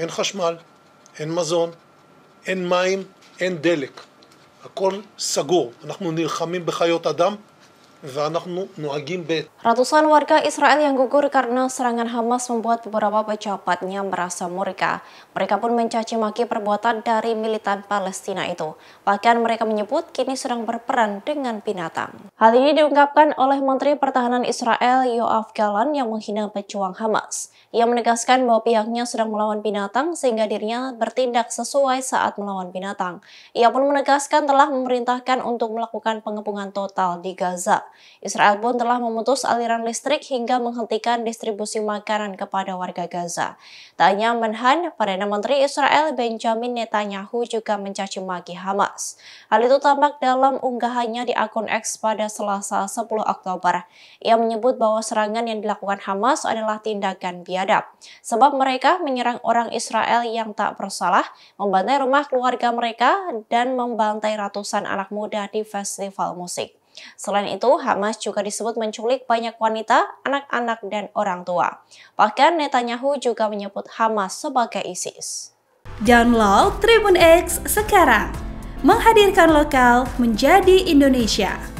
אין חשמל, אין מזון, אין מים, אין דלק, הכל סגור, אנחנו נלחמים בחיות אדם Ratusan warga Israel yang gugur karena serangan Hamas membuat beberapa pejabatnya merasa murka. Mereka pun mencaci maki perbuatan dari militan Palestina itu. Bahkan mereka menyebut kini sedang berperan dengan binatang. Hal ini diungkapkan oleh Menteri Pertahanan Israel Yoav Galan yang menghina pejuang Hamas. Ia menegaskan bahwa pihaknya sedang melawan binatang sehingga dirinya bertindak sesuai saat melawan binatang. Ia pun menegaskan telah memerintahkan untuk melakukan pengepungan total di Gaza. Israel pun telah memutus aliran listrik hingga menghentikan distribusi makanan kepada warga Gaza. Tanya hanya Menhan, Perdana Menteri Israel Benjamin Netanyahu juga mencaci maki Hamas. Hal itu tampak dalam unggahannya di akun X pada Selasa 10 Oktober. Ia menyebut bahwa serangan yang dilakukan Hamas adalah tindakan biadab, sebab mereka menyerang orang Israel yang tak bersalah, membantai rumah keluarga mereka, dan membantai ratusan anak muda di festival musik. Selain itu, Hamas juga disebut menculik banyak wanita, anak-anak, dan orang tua. Bahkan Netanyahu juga menyebut Hamas sebagai ISIS. Download Tribun X sekarang, menghadirkan lokal menjadi Indonesia.